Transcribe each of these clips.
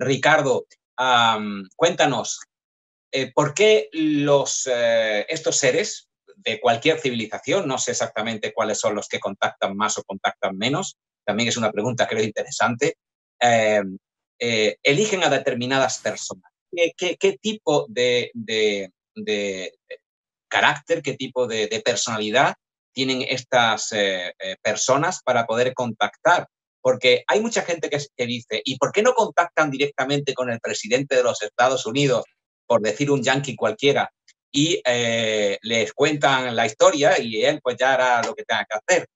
Ricardo, cuéntanos, eh, ¿por qué eh, estos seres de cualquier civilización, no sé exactamente cuáles son los que contactan más o contactan menos, también es una pregunta que creo interesante, em, eh, eligen a determinadas personas? ¿Qué, tipo de, carácter, qué tipo de personalidad tienen estas personas para poder contactar porque hay mucha gente que, dice, ¿y por qué no contactan directamente con el presidente de los Estados Unidos, por decir un yankee cualquiera, y eh, les cuentan la historia y él pues ya hará lo que tenga que hacer?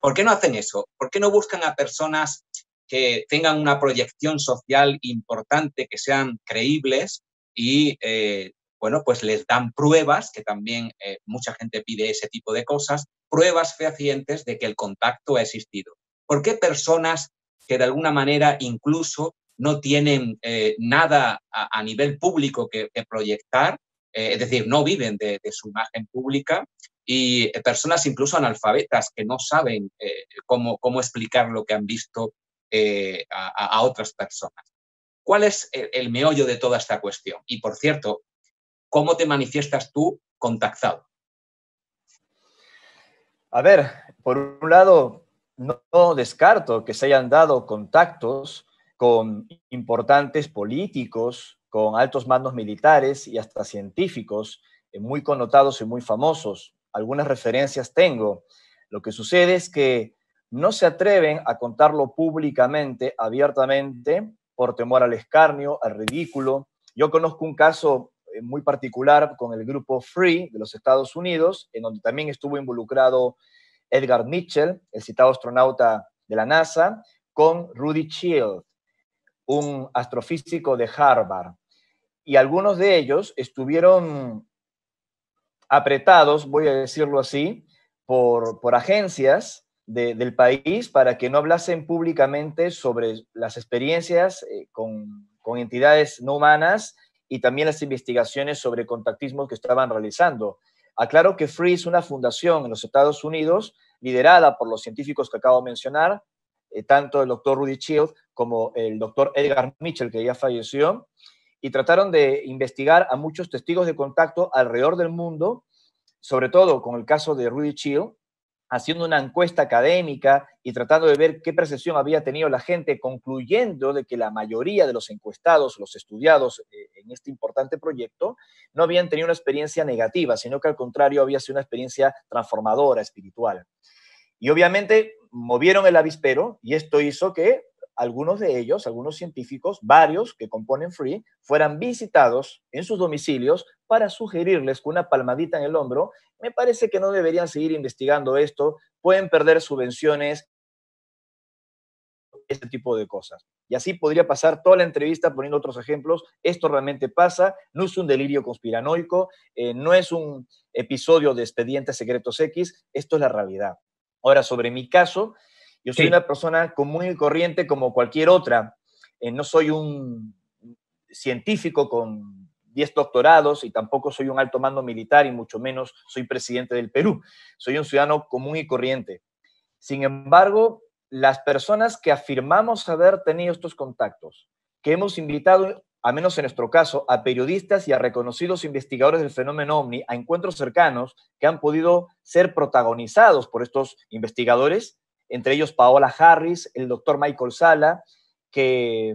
¿Por qué no hacen eso? ¿Por qué no buscan a personas que tengan una proyección social importante, que sean creíbles y, eh, bueno, pues les dan pruebas, que también eh, mucha gente pide ese tipo de cosas, pruebas fehacientes de que el contacto ha existido? ¿Por qué personas que de alguna manera incluso no tienen eh, nada a, nivel público que, proyectar, eh, es decir, no viven de, su imagen pública, y eh, personas incluso analfabetas que no saben cómo, explicar lo que han visto a, otras personas. ¿Cuál es el, el, meollo de toda esta cuestión? Y por cierto, ¿cómo te manifiestas tú contactado? A ver, por un lado, no, descarto que se hayan dado contactos con importantes políticos, con altos mandos militares y hasta científicos eh, muy connotados y muy famosos. Algunas referencias tengo. Lo que sucede es que no se atreven a contarlo públicamente, abiertamente, por temor al escarnio, al ridículo. Yo conozco un caso eh, muy particular con el grupo Free de los Estados Unidos, en donde también estuvo involucrado Edgar Mitchell, el citado astronauta de la NASA, con Rudy Shield, un astrofísico de Harvard. Y algunos de ellos estuvieron apretados, voy a decirlo así, por, agencias del país para que no hablasen públicamente sobre las experiencias eh, con, con entidades no humanas y también las investigaciones sobre contactismo que estaban realizando. Aclaro que Free es una fundación en los Estados Unidos liderada por los científicos que acabo de mencionar, eh, tanto el doctor Rudy Child como el doctor Edgar Mitchell, que ya falleció, y trataron de investigar a muchos testigos de contacto alrededor del mundo, sobre todo con el caso de Rudy Child, haciendo una encuesta académica y tratando de ver qué percepción había tenido la gente, concluyendo de que la mayoría de los encuestados, los estudiados, eh, en este importante proyecto no habían tenido una experiencia negativa, sino que al contrario había sido una experiencia transformadora, espiritual. Y obviamente movieron el avispero y esto hizo que algunos de ellos, algunos científicos, varios que componen Free, fueran visitados en sus domicilios para sugerirles con una palmadita en el hombro, me parece que no deberían seguir investigando esto, pueden perder subvenciones, este tipo de cosas. Y así podría pasar toda la entrevista poniendo otros ejemplos. Esto realmente pasa, no es un delirio conspiranoico, eh, no es un episodio de expedientes secretos X, esto es la realidad. Ahora, sobre mi caso, yo soy una persona común y corriente como cualquier otra. Eh, no soy un científico con 10 doctorados y tampoco soy un alto mando militar y mucho menos soy presidente del Perú. Soy un ciudadano común y corriente. Sin embargo, las personas que afirmamos haber tenido estos contactos, que hemos invitado, al menos en nuestro caso, a periodistas y a reconocidos investigadores del fenómeno OVNI, a encuentros cercanos que han podido ser protagonizados por estos investigadores, entre ellos Paola Harris, el doctor Michael Sala, que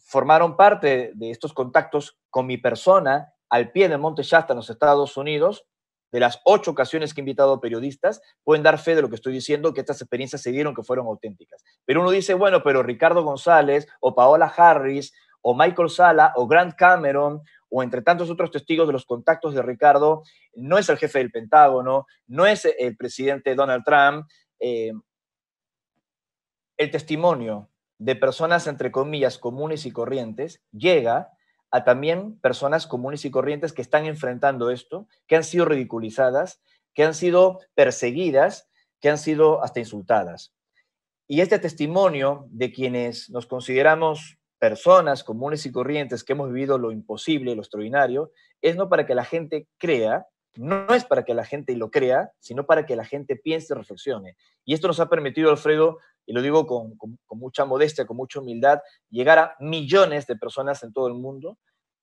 formaron parte de estos contactos con mi persona al pie del Monte Shasta en los Estados Unidos de las ocho ocasiones que he invitado a periodistas, pueden dar fe de lo que estoy diciendo, que estas experiencias se dieron, que fueron auténticas. Pero uno dice, bueno, pero Ricardo González o Paola Harris o Michael Sala o Grant Cameron o entre tantos otros testigos de los contactos de Ricardo, no es el jefe del Pentágono, no es el presidente Donald Trump. Eh, el testimonio de personas, entre comillas, comunes y corrientes, llega a también personas comunes y corrientes que están enfrentando esto, que han sido ridiculizadas, que han sido perseguidas, que han sido hasta insultadas. Y este testimonio de quienes nos consideramos personas comunes y corrientes que hemos vivido lo imposible, lo extraordinario, es no para que la gente crea, no es para que la gente lo crea, sino para que la gente piense y reflexione. Y esto nos ha permitido, Alfredo, y lo digo con, mucha modestia, con mucha humildad, llegar a millones de personas en todo el mundo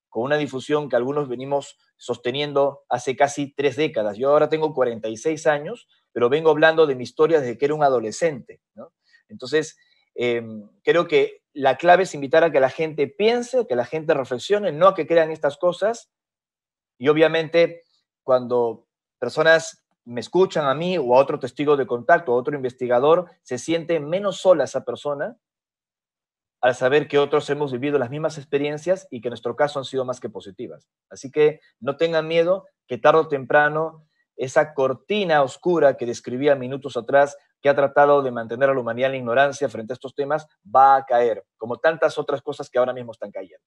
con una difusión que algunos venimos sosteniendo hace casi tres décadas. Yo ahora tengo 46 años, pero vengo hablando de mi historia desde que era un adolescente. Entonces, em, creo que la clave es invitar a que la gente piense, que la gente reflexione, no a que crean estas cosas. Y obviamente, cuando personas me escuchan a mí o a otro testigo de contacto, a otro investigador, se siente menos sola esa persona al saber que otros hemos vivido las mismas experiencias y que en nuestro caso han sido más que positivas. Así que no tengan miedo que tarde o temprano esa cortina oscura que describía minutos atrás, que ha tratado de mantener a la humanidad en la ignorancia frente a estos temas, va a caer, como tantas otras cosas que ahora mismo están cayendo.